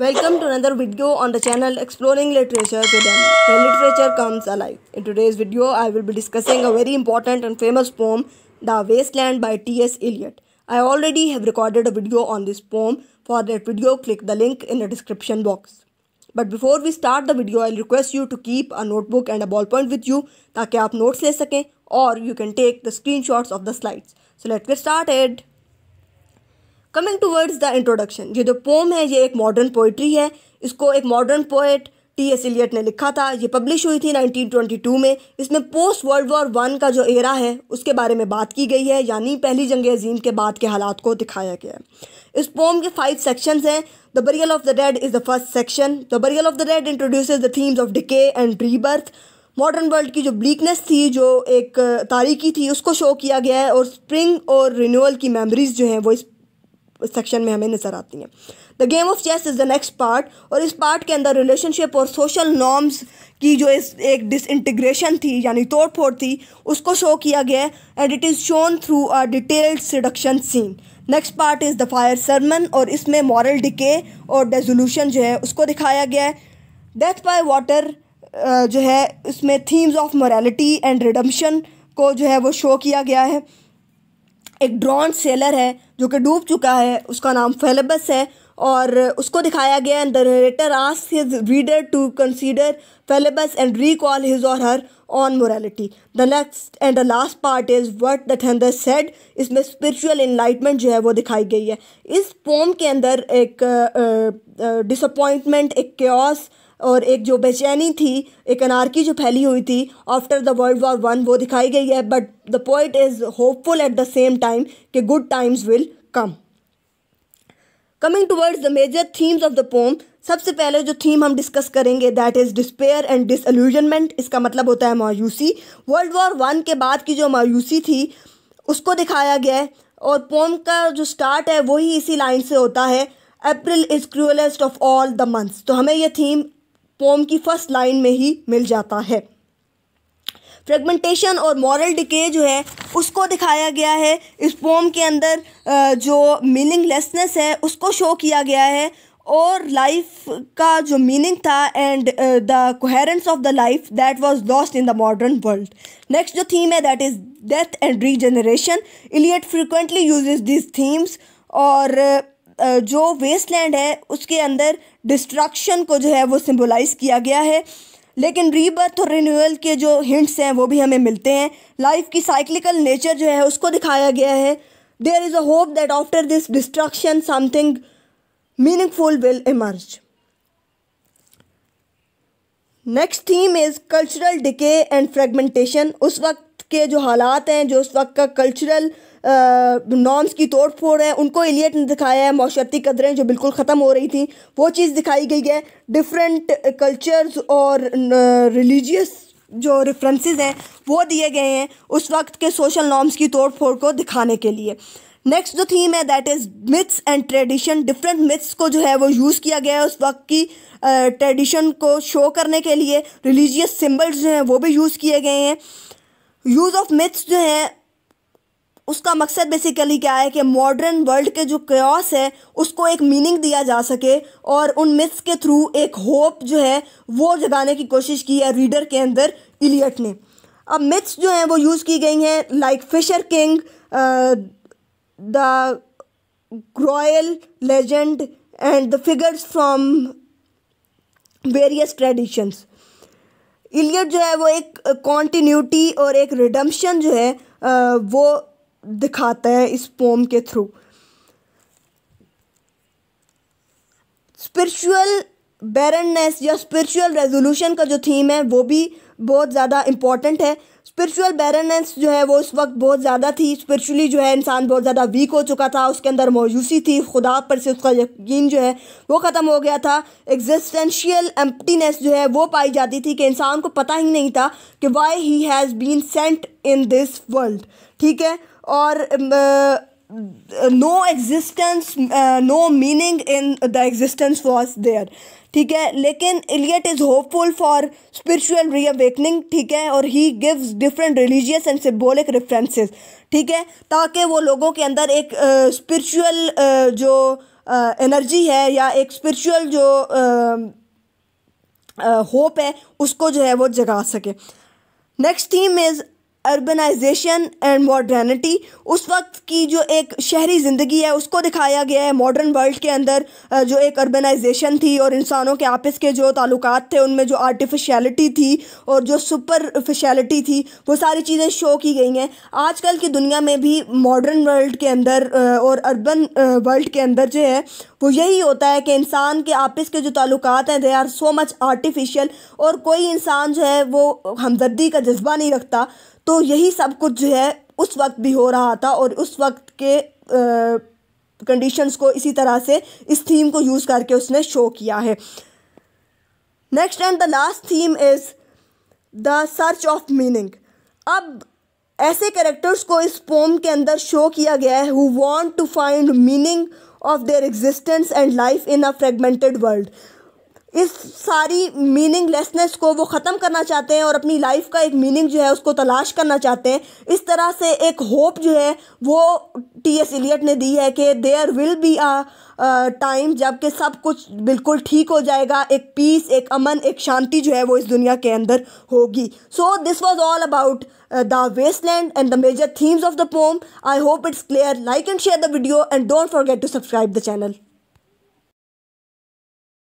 Welcome to another video on the channel Exploring Literature Today, The literature comes alive. In today's video, I will be discussing a very important and famous poem, The Wasteland by T.S. Eliot. I already have recorded a video on this poem. For that video, click the link in the description box. But before we start the video, I'll request you to keep a notebook and a ballpoint with you ताकि आप notes ले सकें और you can take the screenshots of the slides. So let's get started. Coming towards the introduction ये जो pome है ये एक मॉडर्न पोइट्री है इसको एक modern poet T S Eliot ने लिखा था ये पब्लिश हुई थी 1922 में इसमें पोस्ट वर्ल्ड वॉर वन का जो एरा है उसके बारे में बात की गई है यानी पहली जंग अजीम के बाद के हालात को दिखाया गया है इस पोम के फाइव सेक्शंस हैं the burial of the dead is the first section the burial of the dead introduce the themes of decay and rebirth modern world की जो ब्लीकनेस थी जो एक तारीखी थी उसको शो किया गया है और स्प्रिंग और रिन्यूअल की मेमोरीज जो हैं वो इस सेक्शन में हमें नज़र आती हैं the game of chess is the next part और इस पार्ट के अंदर रिलेशनशिप और सोशल नॉर्म्स की जो इस एक डिसइंटीग्रेशन थी यानी तोड़ फोड़ थी उसको शो किया गया and it is shown through a detailed seduction scene next part is the fire sermon और इसमें मॉरल डिके और डेजोल्यूशन जो है उसको दिखाया गया है डेथ बाय वाटर जो है इसमें themes of morality and redemption को जो है वो शो किया गया है एक ड्रॉन सेलर है जो कि डूब चुका है उसका नाम फेलेबस है और उसको दिखाया गया एंड द नरेटर आस his reader to consider fallibles and recall his or her on morality the next and the last part is what the thunder said इसमें स्पिरिचुअल इन्लाइटमेंट जो है वो दिखाई गई है इस पोम के अंदर एक डिसअपॉइंटमेंट एक क्योस और एक जो बेचैनी थी एक अनारकी जो फैली हुई थी after the world war one वो दिखाई गई है but the poet is hopeful at the same time कि good times will come coming towards the major themes of the poem सबसे पहले जो थीम हम डिस्कस करेंगे that is despair and disillusionment इसका मतलब होता है मायूसी वर्ल्ड वॉर वन के बाद की जो मायूसी थी उसको दिखाया गया है और पोम का जो स्टार्ट है वही इसी लाइन से होता है April is cruellest of all the months तो हमें यह थीम पोम की फर्स्ट लाइन में ही मिल जाता है फ्रेगमेंटेशन और मॉरल डिके जो है उसको दिखाया गया है इस पोम के अंदर जो मीनिंगलेसनेस है उसको शो किया गया है और लाइफ का जो मीनिंग था and the coherence of the life that was lost in the modern world next जो थीम है that is death and regeneration Eliot frequently uses this themes और uh, जो वेस्टलैंड है उसके अंदर डिस्ट्रक्शन को जो है वो सिम्बोलाइज़ किया गया है लेकिन रीबर्थ और रिन्यूअल के जो हिंट्स हैं वो भी हमें मिलते हैं लाइफ की साइक्लिकल नेचर जो है उसको दिखाया गया है there is a hope that after this destruction something meaningful will emerge next theme is cultural decay and fragmentation उस वक्त के जो हालात हैं जो उस वक्त का कल्चरल नॉर्म्स की तोड़ फोड़ है उनको एलियट ने दिखाया है माशरती कदरें जो बिल्कुल ख़त्म हो रही थी वो चीज़ दिखाई गई है डिफरेंट कल्चर्स और रिलीजियस जो रेफरेंसेस हैं वो दिए गए हैं उस वक्त के सोशल नॉर्म्स की तोड़ फोड़ को दिखाने के लिए नेक्स्ट जो थीम है that is myths and tradition different myths को जो है वो यूज़ किया गया है उस वक्त की ट्रेडिशन uh, को शो करने के लिए रिलीजियस सिम्बल्स जो हैं वो भी यूज़ किए गए हैं यूज़ ऑफ मिथ्स जो हैं उसका मकसद बेसिकली क्या है कि मॉडर्न वर्ल्ड के जो क्रॉस है उसको एक मीनिंग दिया जा सके और उन मिथ्स के थ्रू एक होप जो है वो जगाने की कोशिश की है रीडर के अंदर इलियट ने अब मिथ्स जो हैं वो यूज़ की गई हैं like fisher king the royal legend and the figures from various traditions Eliot जो है वो एक कॉन्टीन्यूटी और एक रिडम्पशन जो है वो दिखाता है इस पोम के थ्रू स्पिरिचुअल बैरननेस या स्पिरिचुअल रेजोल्यूशन का जो थीम है वो भी बहुत ज़्यादा इम्पॉर्टेंट है स्पिरिचुअल बैरनेस जो है वो इस वक्त बहुत ज़्यादा थी स्पिरिचुअली जो है इंसान बहुत ज़्यादा वीक हो चुका था उसके अंदर मौजूसी थी खुदा पर से उसका यकीन जो है वो ख़त्म हो गया था एग्जिस्टेंशियल एम्प्टीनेस जो है वो पाई जाती थी कि इंसान को पता ही नहीं था कि why he has been sent in this world ठीक है और uh, no existence no meaning in the existence was there ठीक है लेकिन Eliot is hopeful for spiritual reawakening ठीक है और he gives different religious and symbolic references ठीक है ताकि वो लोगों के अंदर एक स्पिरिचुअल uh, uh, जो एनर्जी uh, है या एक स्पिरिचुअल जो होप um, uh, uh, है उसको जो है वो जगा सके next theme is urbanisation and modernity उस वक्त की जो एक शहरी ज़िंदगी है उसको दिखाया गया है मॉडर्न वर्ल्ड के अंदर जो एक अर्बनाइजेशन थी और इंसानों के आपस के जो ताल्लुकात थे उनमें जो आर्टिफिशलिटी थी और जो सुपरफिशलिटी थी वो सारी चीज़ें शो की गई हैं आजकल की दुनिया में भी मॉडर्न वर्ल्ड के अंदर और अर्बन वर्ल्ड के अंदर जो है वो यही होता है कि इंसान के आपस के जो ताल्लुक हैं they are so much artificial और कोई इंसान जो है वो हमदर्दी का जज्बा नहीं रखता तो यही सब कुछ जो है उस वक्त भी हो रहा था और उस वक्त के कंडीशंस को इसी तरह से इस थीम को यूज़ करके उसने शो किया है next and the last theme is the search of meaning अब ऐसे कैरेक्टर्स को इस पोम के अंदर शो किया गया है who want to find meaning of their existence and life in a fragmented world इस सारी मीनिंगलेसनेस को वो ख़त्म करना चाहते हैं और अपनी लाइफ का एक मीनिंग जो है उसको तलाश करना चाहते हैं इस तरह से एक होप जो है वो टी एस एलियट ने दी है कि there will be a time जबकि सब कुछ बिल्कुल ठीक हो जाएगा एक पीस एक अमन एक शांति जो है वो इस दुनिया के अंदर होगी so this was all about the waste land and the major themes of the poem I hope it's clear like and share the video and don't forget to subscribe the channel